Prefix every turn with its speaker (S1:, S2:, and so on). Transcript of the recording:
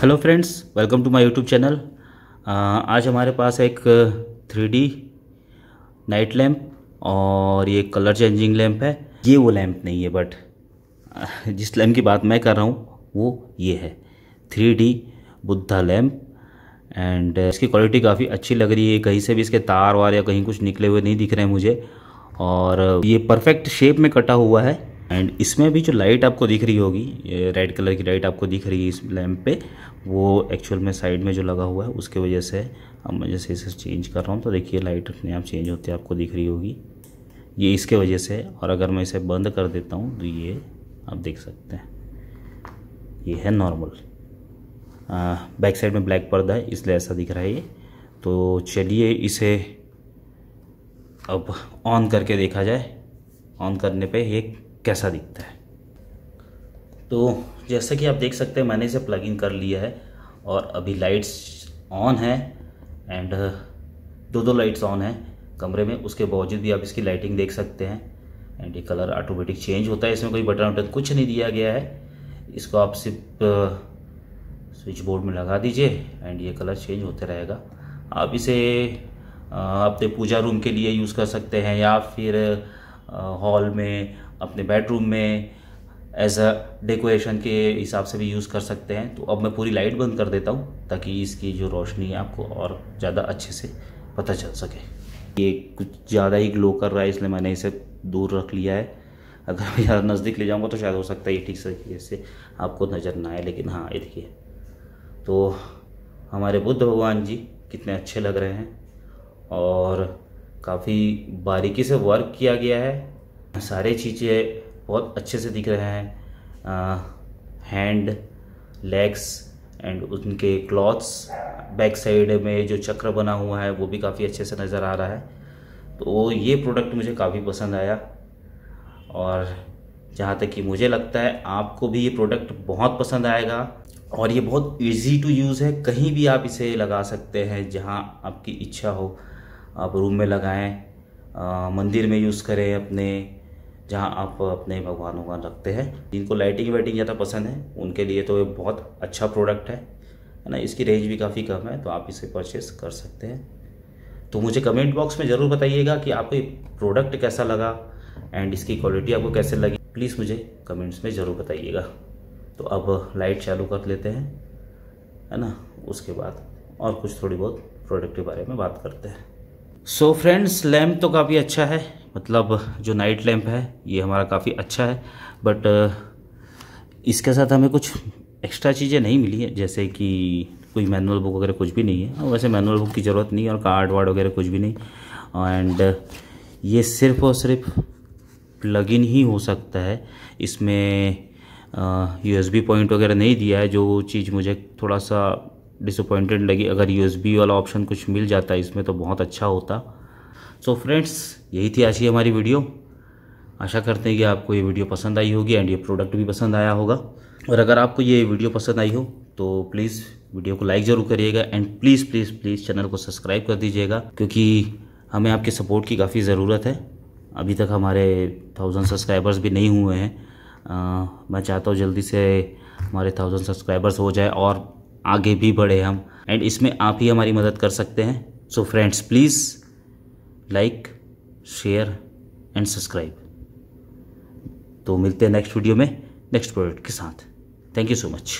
S1: hello friends welcome to my YouTube channel आज हमारे पास एक थ्री नाइट लैम्प और ये कलर चेंजिंग लैम्प है ये वो लैम्प नहीं है बट uh, जिस लैम्प की बात मैं कर रहा हूँ वो ये है थ्री बुद्धा लैम्प एंड इसकी क्वालिटी काफ़ी अच्छी लग रही है कहीं से भी इसके तार वार या कहीं कुछ निकले हुए नहीं दिख रहे हैं मुझे और ये परफेक्ट शेप में कटा हुआ है एंड इसमें भी जो लाइट आपको दिख रही होगी ये रेड कलर की लाइट आपको दिख रही है इस लैम्प पे वो एक्चुअल में साइड में जो लगा हुआ है उसके वजह से अब मैं जैसे इसे चेंज कर रहा हूँ तो देखिए लाइट अपने आप चेंज होती है आपको दिख रही होगी ये इसके वजह से और अगर मैं इसे बंद कर देता हूँ तो ये आप देख सकते हैं ये है नॉर्मल बैक साइड में ब्लैक पर्दा है इसलिए ऐसा दिख रहा है ये तो चलिए इसे अब ऑन करके देखा जाए ऑन करने पे एक कैसा दिखता है तो जैसा कि आप देख सकते हैं मैंने इसे प्लग इन कर लिया है और अभी लाइट्स ऑन है एंड दो दो लाइट्स ऑन है कमरे में उसके बावजूद भी आप इसकी लाइटिंग देख सकते हैं एंड ये कलर ऑटोमेटिक चेंज होता है इसमें कोई बटन वटन कुछ नहीं दिया गया है इसको आप सिर्फ स्विच uh, बोर्ड में लगा दीजिए एंड ये कलर चेंज होते रहेगा आप इसे uh, अपने पूजा रूम के लिए यूज़ कर सकते हैं या फिर हॉल uh, में अपने बेडरूम में एज अ डेकोरेशन के हिसाब से भी यूज़ कर सकते हैं तो अब मैं पूरी लाइट बंद कर देता हूँ ताकि इसकी जो रोशनी है आपको और ज़्यादा अच्छे से पता चल सके ये कुछ ज़्यादा ही ग्लो कर रहा है इसलिए मैंने इसे दूर रख लिया है अगर मैं ज़्यादा नज़दीक ले जाऊँगा तो शायद हो सकता है ये ठीक से इससे आपको नज़र ना आए लेकिन हाँ ये देखिए तो हमारे बुद्ध भगवान जी कितने अच्छे लग रहे हैं और काफ़ी बारीकी से वर्क किया गया है सारे चीज़ें बहुत अच्छे से दिख रहे हैं हैंड लेग्स एंड उनके क्लॉथ्स बैक साइड में जो चक्र बना हुआ है वो भी काफ़ी अच्छे से नज़र आ रहा है तो ये प्रोडक्ट मुझे काफ़ी पसंद आया और जहाँ तक कि मुझे लगता है आपको भी ये प्रोडक्ट बहुत पसंद आएगा और ये बहुत इजी टू यूज़ है कहीं भी आप इसे लगा सकते हैं जहाँ आपकी इच्छा हो आप रूम में लगाएं आ, मंदिर में यूज़ करें अपने जहाँ आप अपने भगवान भगवान रखते हैं जिनको लाइटिंग वाइटिंग ज़्यादा पसंद है उनके लिए तो ये बहुत अच्छा प्रोडक्ट है है ना इसकी रेंज भी काफ़ी कम है तो आप इसे परचेस कर सकते हैं तो मुझे कमेंट बॉक्स में ज़रूर बताइएगा कि आपको ये प्रोडक्ट कैसा लगा एंड इसकी क्वालिटी आपको कैसे लगी प्लीज़ मुझे कमेंट्स में ज़रूर बताइएगा तो अब लाइट चालू कर लेते हैं है ना उसके बाद और कुछ थोड़ी बहुत प्रोडक्ट के बारे में बात करते हैं सो फ्रेंड्स लैम्प तो काफ़ी अच्छा है मतलब जो नाइट लैम्प है ये हमारा काफ़ी अच्छा है बट इसके साथ हमें कुछ एक्स्ट्रा चीज़ें नहीं मिली है जैसे कि कोई मैनुअल बुक वगैरह कुछ भी नहीं है और वैसे मैनुअल बुक की ज़रूरत नहीं है और कार्ड वार्ड वगैरह कुछ भी नहीं एंड ये सिर्फ और सिर्फ प्लग इन ही हो सकता है इसमें यू एस बी पॉइंट वगैरह नहीं दिया है जो चीज़ मुझे थोड़ा सा डिसअपॉइंटेड लगी अगर यूएसबी वाला ऑप्शन कुछ मिल जाता इसमें तो बहुत अच्छा होता सो so फ्रेंड्स यही थी आज की हमारी वीडियो आशा करते हैं कि आपको ये वीडियो पसंद आई होगी एंड ये प्रोडक्ट भी पसंद आया होगा और अगर आपको ये वीडियो पसंद आई हो तो प्लीज़ वीडियो को लाइक ज़रूर करिएगा and please please please channel को सब्सक्राइब कर दीजिएगा क्योंकि हमें आपके सपोर्ट की काफ़ी ज़रूरत है अभी तक हमारे थाउजेंड सब्सक्राइबर्स भी नहीं हुए हैं मैं चाहता हूँ जल्दी से हमारे थाउजेंड सब्सक्राइबर्स हो जाए और आगे भी बढ़े हम एंड इसमें आप ही हमारी मदद कर सकते हैं so friends please like share and subscribe तो मिलते हैं नेक्स्ट वीडियो में नेक्स्ट प्रोडक्ट के साथ थैंक यू सो मच